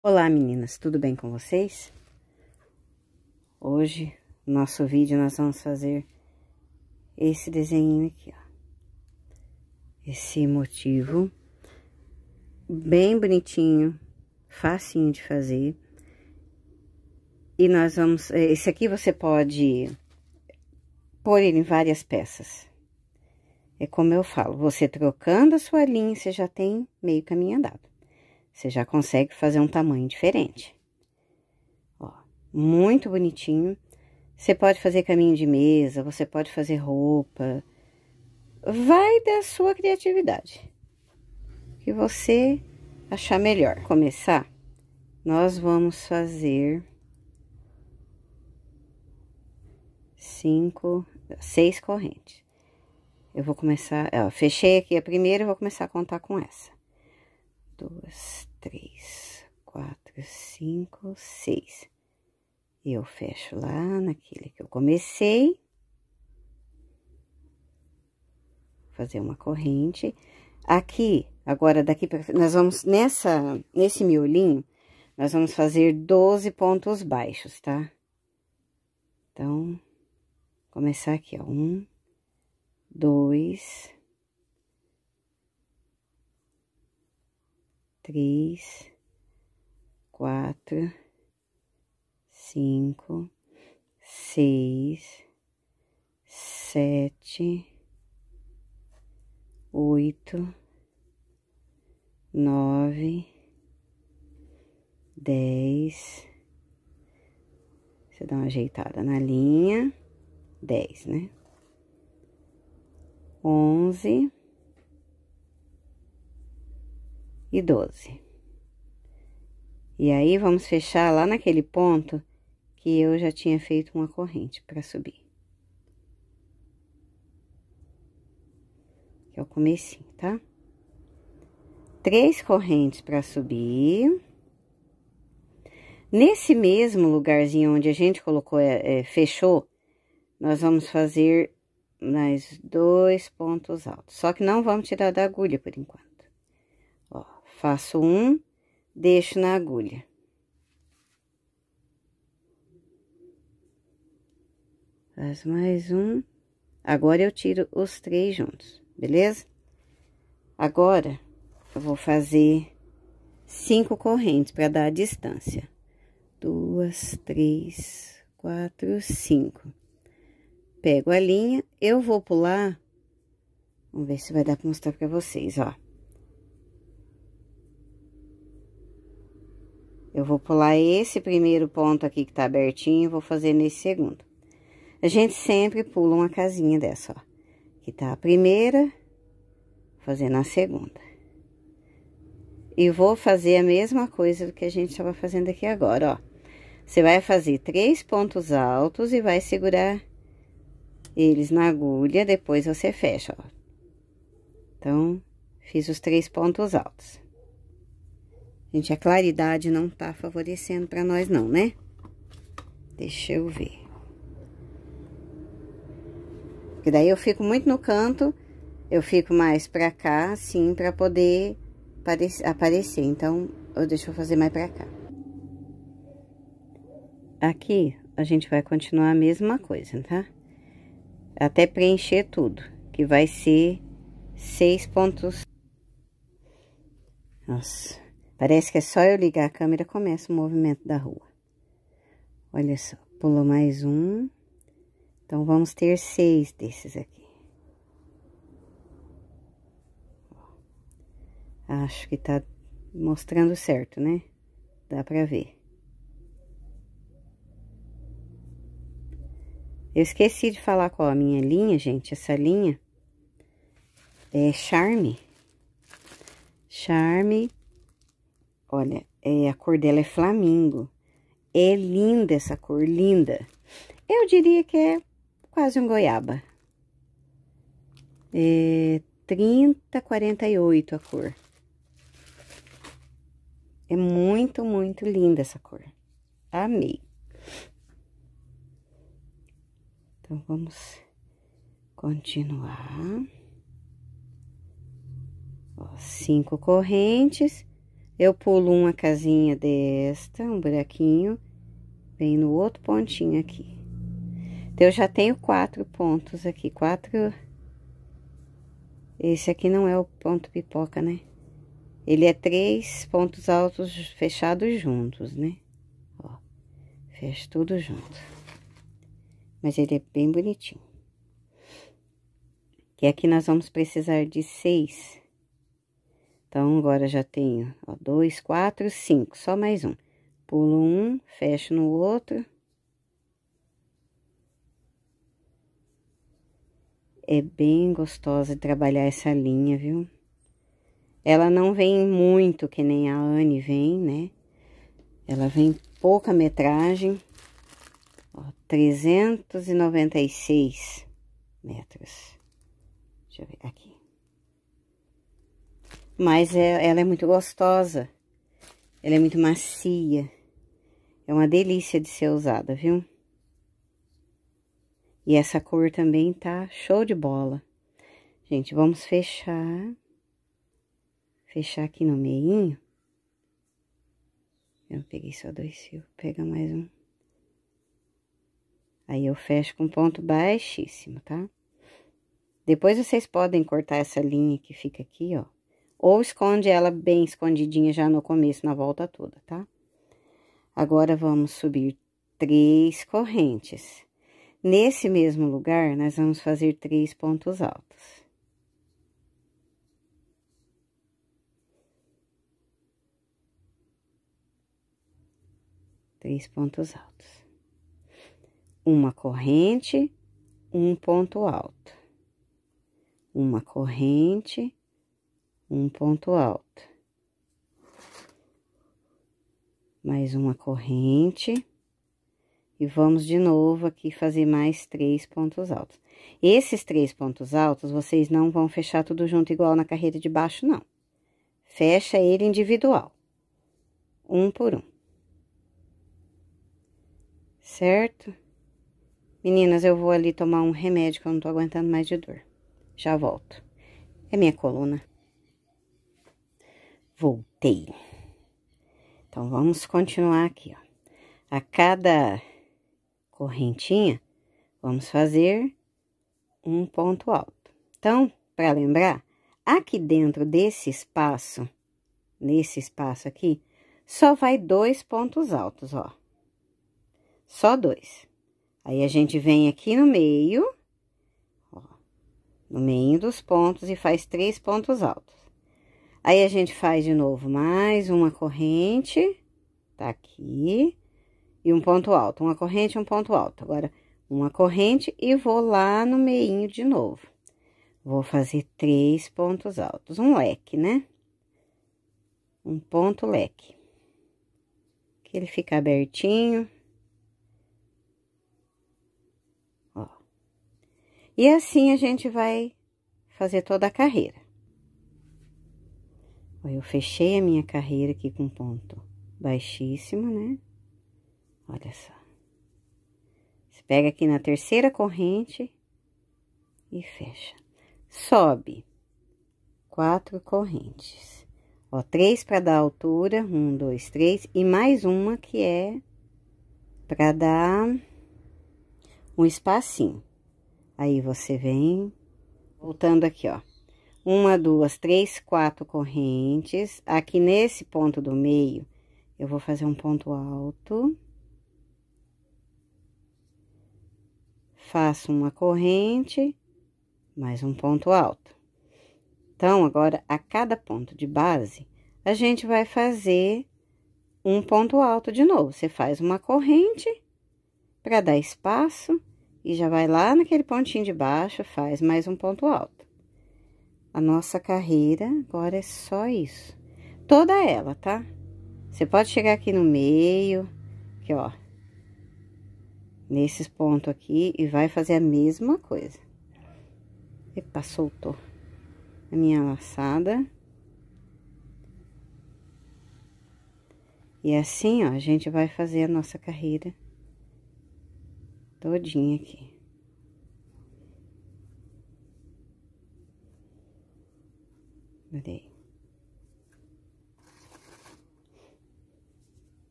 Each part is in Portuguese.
Olá meninas, tudo bem com vocês? Hoje, no nosso vídeo, nós vamos fazer esse desenho aqui, ó. Esse motivo, bem bonitinho, facinho de fazer. E nós vamos, eh, esse aqui você pode pôr ele em várias peças. É como eu falo, você trocando a sua linha, você já tem meio caminho andado. Você já consegue fazer um tamanho diferente. Ó, muito bonitinho. Você pode fazer caminho de mesa, você pode fazer roupa. Vai da sua criatividade. Que você achar melhor. Começar, nós vamos fazer cinco, seis correntes. Eu vou começar, ó, fechei aqui a primeira, e vou começar a contar com essa. Duas, três, quatro, cinco, seis. E eu fecho lá naquele que eu comecei. Fazer uma corrente. Aqui, agora daqui para nós vamos nessa, nesse miolinho, nós vamos fazer 12 pontos baixos, tá? Então, começar aqui, ó. Um, dois, três, quatro, cinco, seis, sete, oito, nove, dez. Você dá uma ajeitada na linha, dez, né? Onze. e 12. E aí, vamos fechar lá naquele ponto que eu já tinha feito uma corrente para subir. Que é o comecinho, tá? Três correntes para subir. Nesse mesmo lugarzinho onde a gente colocou, é, é, fechou, nós vamos fazer mais dois pontos altos. Só que não vamos tirar da agulha por enquanto. Faço um, deixo na agulha. Faz mais um. Agora, eu tiro os três juntos, beleza? Agora, eu vou fazer cinco correntes para dar a distância. Duas, três, quatro, cinco. Pego a linha, eu vou pular. Vamos ver se vai dar para mostrar para vocês, ó. Eu vou pular esse primeiro ponto aqui que tá abertinho e vou fazer nesse segundo. A gente sempre pula uma casinha dessa, ó. Que tá a primeira, fazendo a segunda. E vou fazer a mesma coisa do que a gente estava fazendo aqui agora, ó. Você vai fazer três pontos altos e vai segurar eles na agulha, depois você fecha, ó. Então, fiz os três pontos altos. Gente, a claridade não tá favorecendo pra nós não, né? Deixa eu ver. E daí eu fico muito no canto, eu fico mais pra cá, assim, pra poder aparecer. Então, eu, deixa eu fazer mais pra cá. Aqui, a gente vai continuar a mesma coisa, tá? Até preencher tudo, que vai ser seis pontos... Nossa... Parece que é só eu ligar a câmera e começa o movimento da rua. Olha só, pulou mais um. Então, vamos ter seis desses aqui. Acho que tá mostrando certo, né? Dá pra ver. Eu esqueci de falar qual a minha linha, gente. Essa linha é Charme. Charme Olha, é, a cor dela é flamingo. É linda essa cor, linda. Eu diria que é quase um goiaba. É 30, 48 a cor. É muito, muito linda essa cor. Amei. Então, vamos continuar. Ó, cinco correntes eu pulo uma casinha desta, um buraquinho, vem no outro pontinho aqui. Então, eu já tenho quatro pontos aqui, quatro... Esse aqui não é o ponto pipoca, né? Ele é três pontos altos fechados juntos, né? Ó, fecha tudo junto. Mas ele é bem bonitinho. E aqui nós vamos precisar de seis então, agora já tenho, ó, dois, quatro, cinco, só mais um. Pulo um, fecho no outro. É bem gostosa de trabalhar essa linha, viu? Ela não vem muito, que nem a Anne vem, né? Ela vem pouca metragem, ó, 396 metros. Deixa eu ver, aqui. Mas é, ela é muito gostosa. Ela é muito macia. É uma delícia de ser usada, viu? E essa cor também tá show de bola. Gente, vamos fechar. Fechar aqui no meinho. Eu peguei só dois fios. Pega mais um. Aí eu fecho com ponto baixíssimo, tá? Depois vocês podem cortar essa linha que fica aqui, ó. Ou esconde ela bem escondidinha já no começo, na volta toda, tá? Agora, vamos subir três correntes. Nesse mesmo lugar, nós vamos fazer três pontos altos. Três pontos altos. Uma corrente, um ponto alto. Uma corrente, um ponto alto. Mais uma corrente. E vamos de novo aqui fazer mais três pontos altos. Esses três pontos altos, vocês não vão fechar tudo junto igual na carreira de baixo, não. Fecha ele individual. Um por um. Certo? Meninas, eu vou ali tomar um remédio que eu não tô aguentando mais de dor. Já volto. É minha coluna voltei. Então, vamos continuar aqui, ó. A cada correntinha, vamos fazer um ponto alto. Então, para lembrar, aqui dentro desse espaço, nesse espaço aqui, só vai dois pontos altos, ó. Só dois. Aí, a gente vem aqui no meio, ó, no meio dos pontos e faz três pontos altos. Aí, a gente faz de novo mais uma corrente, tá aqui, e um ponto alto. Uma corrente, um ponto alto. Agora, uma corrente e vou lá no meinho de novo. Vou fazer três pontos altos, um leque, né? Um ponto leque. Que ele fica abertinho. Ó. E assim a gente vai fazer toda a carreira eu fechei a minha carreira aqui com ponto baixíssimo, né? Olha só. Você pega aqui na terceira corrente e fecha. Sobe quatro correntes. Ó, três para dar altura, um, dois, três, e mais uma que é para dar um espacinho. Aí você vem voltando aqui, ó uma, duas, três, quatro correntes. Aqui nesse ponto do meio, eu vou fazer um ponto alto. Faço uma corrente, mais um ponto alto. Então, agora, a cada ponto de base, a gente vai fazer um ponto alto de novo. Você faz uma corrente para dar espaço e já vai lá naquele pontinho de baixo, faz mais um ponto alto. A nossa carreira agora é só isso. Toda ela, tá? Você pode chegar aqui no meio, aqui, ó. Nesses pontos aqui e vai fazer a mesma coisa. Epa, soltou a minha laçada. E assim, ó, a gente vai fazer a nossa carreira todinha aqui.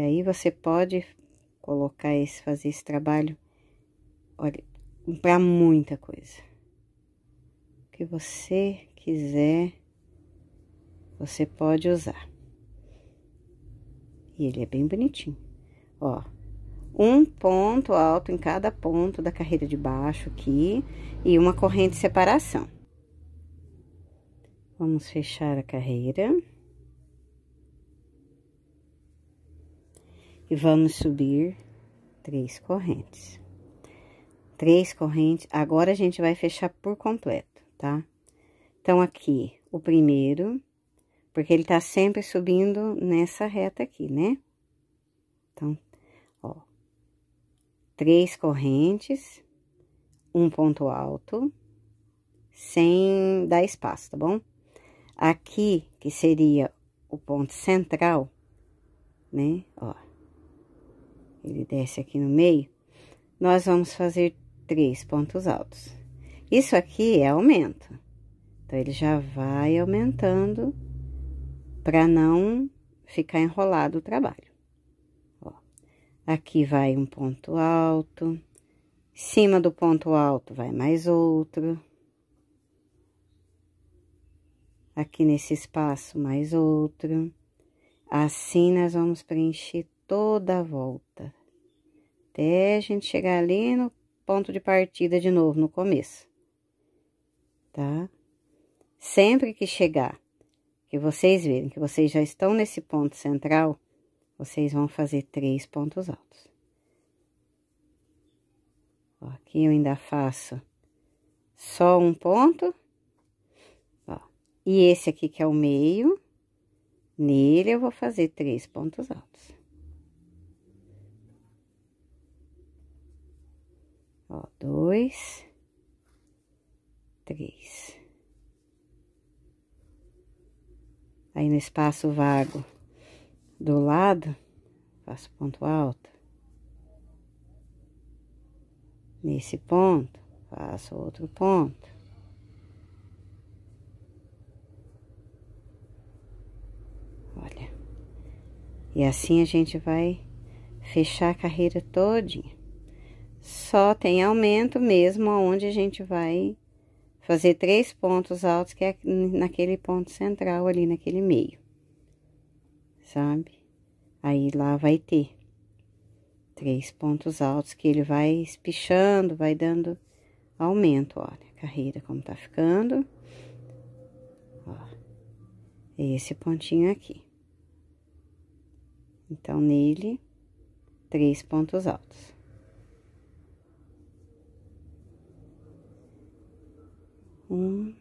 E aí você pode colocar esse, fazer esse trabalho, olha, para muita coisa. O que você quiser, você pode usar. E ele é bem bonitinho. Ó, um ponto alto em cada ponto da carreira de baixo aqui e uma corrente de separação. Vamos fechar a carreira. e vamos subir três correntes. Três correntes, agora a gente vai fechar por completo, tá? Então, aqui, o primeiro, porque ele tá sempre subindo nessa reta aqui, né? Então, ó, três correntes, um ponto alto, sem dar espaço, tá bom? Aqui, que seria o ponto central, né? Ó, ele desce aqui no meio. Nós vamos fazer três pontos altos. Isso aqui é aumento. Então, ele já vai aumentando para não ficar enrolado o trabalho. Ó, aqui vai um ponto alto. Em cima do ponto alto vai mais outro. Aqui nesse espaço mais outro. Assim, nós vamos preencher toda a volta. Até a gente chegar ali no ponto de partida de novo, no começo. Tá? Sempre que chegar, que vocês verem que vocês já estão nesse ponto central, vocês vão fazer três pontos altos. Ó, aqui eu ainda faço só um ponto. Ó, e esse aqui que é o meio, nele eu vou fazer três pontos altos. Ó, dois, três. Aí no espaço vago do lado, faço ponto alto. Nesse ponto, faço outro ponto. Olha. E assim a gente vai fechar a carreira todinha só tem aumento mesmo aonde a gente vai fazer três pontos altos, que é naquele ponto central ali, naquele meio, sabe? Aí lá vai ter três pontos altos que ele vai espichando, vai dando aumento, olha, a carreira como tá ficando. Ó, é esse pontinho aqui. Então, nele, três pontos altos. Um,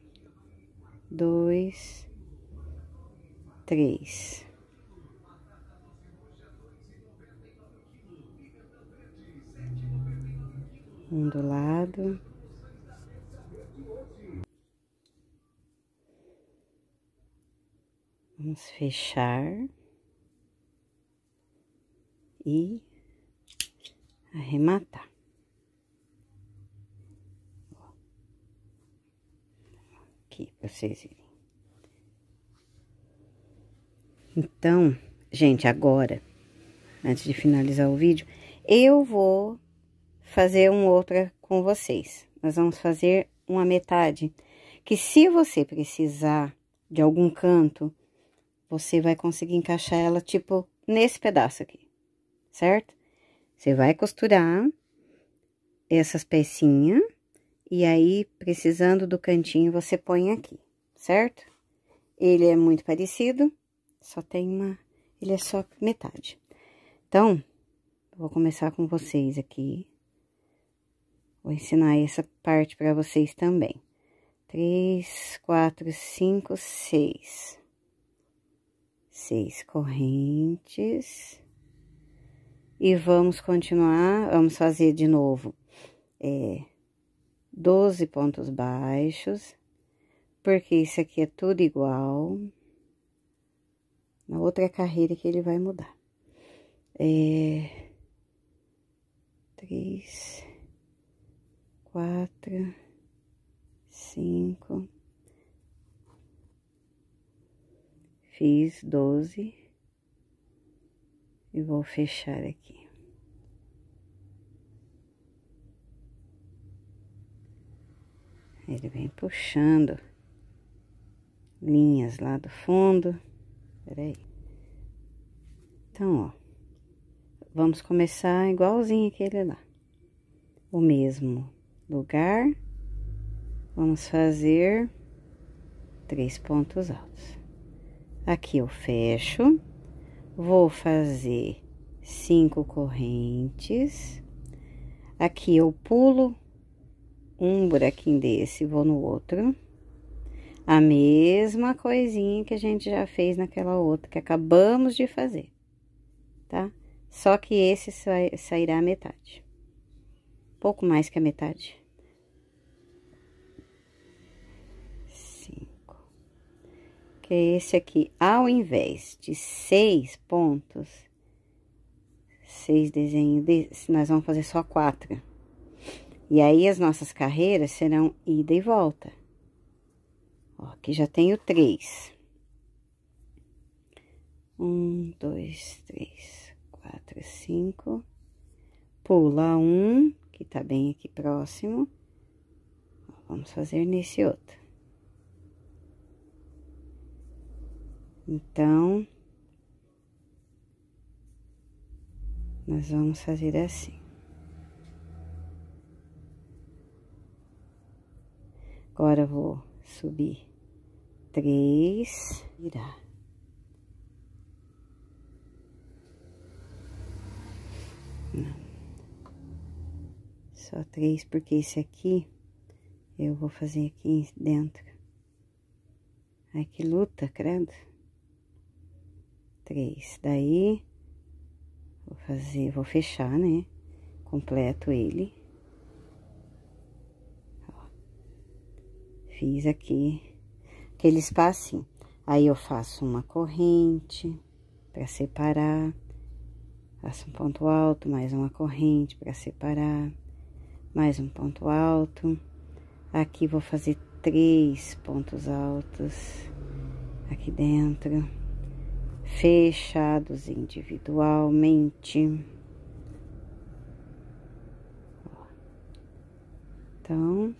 dois, três. Um do lado. Vamos fechar e arrematar. aqui, pra vocês verem. Então, gente, agora, antes de finalizar o vídeo, eu vou fazer um outra com vocês. Nós vamos fazer uma metade, que se você precisar de algum canto, você vai conseguir encaixar ela, tipo, nesse pedaço aqui, certo? Você vai costurar essas pecinhas e aí, precisando do cantinho, você põe aqui, certo? Ele é muito parecido, só tem uma... Ele é só metade. Então, vou começar com vocês aqui. Vou ensinar essa parte para vocês também. Três, quatro, cinco, seis. Seis correntes. E vamos continuar, vamos fazer de novo. É, 12 pontos baixos, porque isso aqui é tudo igual. Na outra carreira que ele vai mudar. É... Três, quatro, cinco. Fiz doze. E vou fechar aqui. Ele vem puxando linhas lá do fundo. Peraí. Então, ó. Vamos começar igualzinho aquele lá. O mesmo lugar. Vamos fazer três pontos altos. Aqui eu fecho. Vou fazer cinco correntes. Aqui eu pulo um buraquinho desse, vou no outro. A mesma coisinha que a gente já fez naquela outra, que acabamos de fazer, tá? Só que esse sairá a metade. Pouco mais que a metade. Cinco. Que é esse aqui, ao invés de seis pontos, seis desenhos, nós vamos fazer só quatro e aí, as nossas carreiras serão ida e volta. Ó, aqui já tenho três. Um, dois, três, quatro, cinco. Pula um, que tá bem aqui próximo. vamos fazer nesse outro. Então, nós vamos fazer assim. Agora vou subir três, virar. Não. Só três, porque esse aqui eu vou fazer aqui dentro. Ai, que luta, credo. Três. Daí, vou fazer, vou fechar, né? Completo ele. fiz aqui aquele espacinho. Aí eu faço uma corrente para separar, faço um ponto alto, mais uma corrente para separar, mais um ponto alto. Aqui vou fazer três pontos altos aqui dentro, fechados individualmente. Então,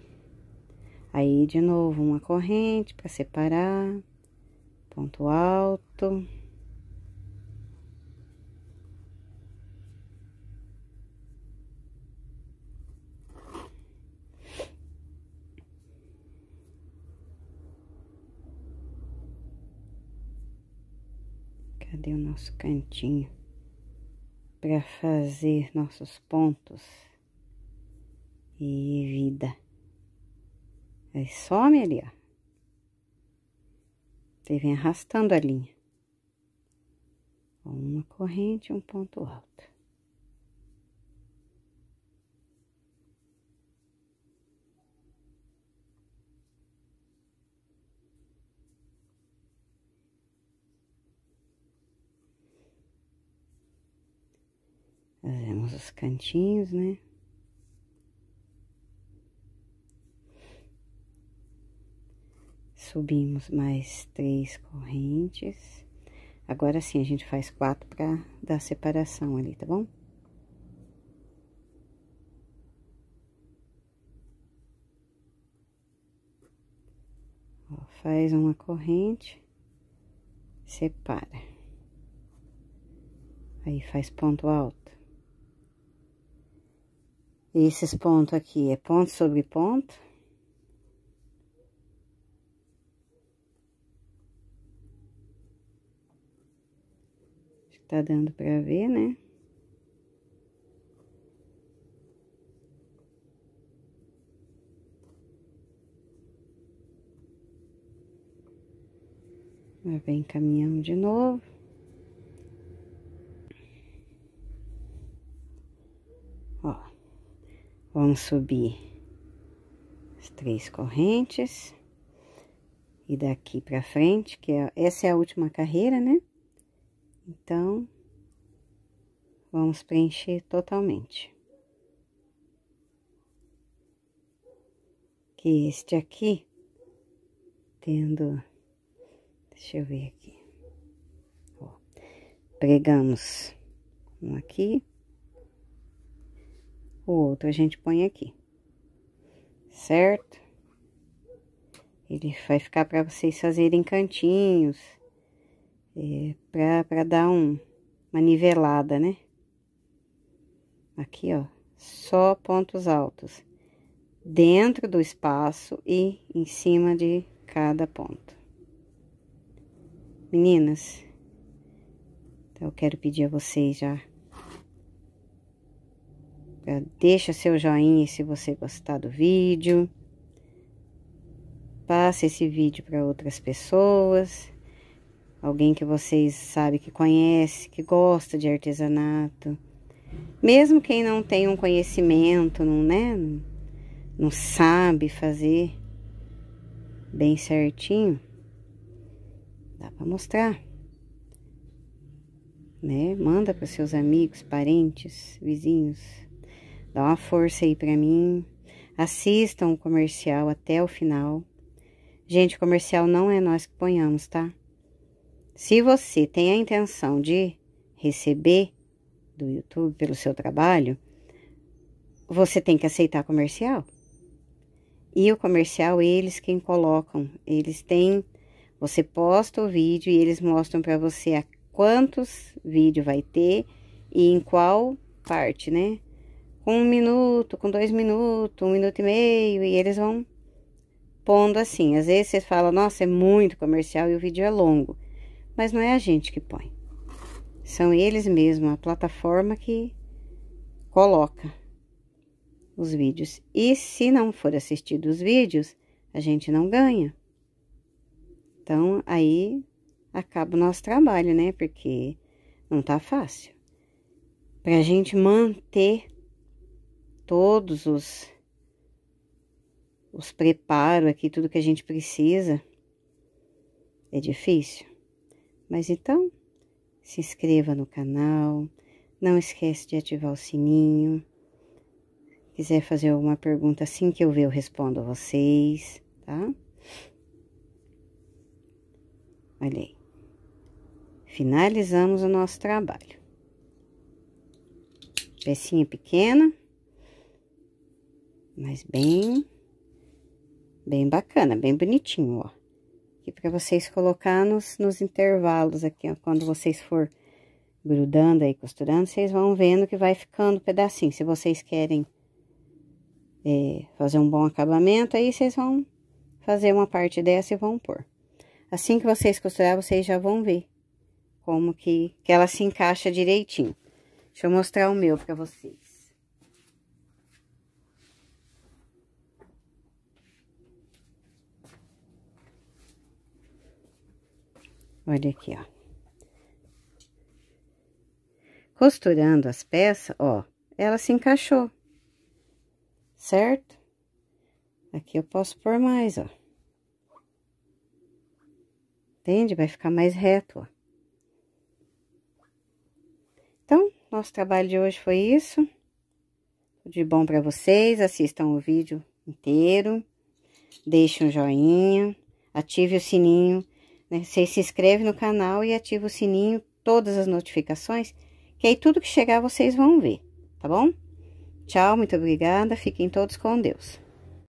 Aí, de novo, uma corrente para separar, ponto alto. Cadê o nosso cantinho para fazer nossos pontos e vida? Aí some ali, ó. vem arrastando a linha. Uma corrente, um ponto alto. Fazemos os cantinhos, né? subimos mais três correntes. Agora sim, a gente faz quatro para dar separação ali, tá bom? Ó, faz uma corrente, separa. Aí, faz ponto alto. E esses pontos aqui é ponto sobre ponto tá dando pra ver, né? vem caminhão de novo. Ó, vamos subir as três correntes. E daqui pra frente, que é, essa é a última carreira, né? Então, vamos preencher totalmente. Que este aqui, tendo, deixa eu ver aqui, ó, pregamos um aqui, o outro a gente põe aqui, certo? Ele vai ficar para vocês fazerem cantinhos é, para dar um, uma nivelada, né? Aqui, ó, só pontos altos. Dentro do espaço e em cima de cada ponto. Meninas, então eu quero pedir a vocês já. Deixa seu joinha se você gostar do vídeo. passe esse vídeo para outras pessoas alguém que vocês sabem que conhece, que gosta de artesanato. Mesmo quem não tem um conhecimento, não, né, não sabe fazer bem certinho, dá para mostrar. Né? Manda para seus amigos, parentes, vizinhos. Dá uma força aí para mim. Assistam o comercial até o final. Gente, comercial não é nós que ponhamos, tá? Se você tem a intenção de receber do YouTube pelo seu trabalho, você tem que aceitar comercial. E o comercial eles quem colocam, eles têm, você posta o vídeo e eles mostram para você a quantos vídeo vai ter e em qual parte, né? Com um minuto, com dois minutos, um minuto e meio, e eles vão pondo assim. Às vezes você fala, nossa, é muito comercial e o vídeo é longo mas não é a gente que põe. São eles mesmos, a plataforma que coloca os vídeos. E se não for assistido os vídeos, a gente não ganha. Então, aí acaba o nosso trabalho, né? Porque não tá fácil. Pra gente manter todos os os preparos aqui, tudo que a gente precisa, é difícil. Mas então, se inscreva no canal, não esquece de ativar o sininho. Quiser fazer alguma pergunta assim que eu ver, eu respondo a vocês, tá? Olha aí. Finalizamos o nosso trabalho. Pecinha pequena, mas bem, bem bacana, bem bonitinho, ó aqui para vocês colocar nos, nos intervalos aqui, ó, quando vocês for grudando aí, costurando, vocês vão vendo que vai ficando pedacinho. Se vocês querem é, fazer um bom acabamento, aí vocês vão fazer uma parte dessa e vão pôr. Assim que vocês costurar, vocês já vão ver como que, que ela se encaixa direitinho. Deixa eu mostrar o meu para vocês. Olha aqui, ó. Costurando as peças, ó, ela se encaixou, certo? Aqui eu posso pôr mais, ó. Entende? Vai ficar mais reto, ó. Então, nosso trabalho de hoje foi isso. de bom para vocês. Assistam o vídeo inteiro. Deixe um joinha. Ative o sininho né? Você se inscreve no canal e ativa o sininho, todas as notificações, que aí tudo que chegar vocês vão ver, tá bom? Tchau, muito obrigada, fiquem todos com Deus.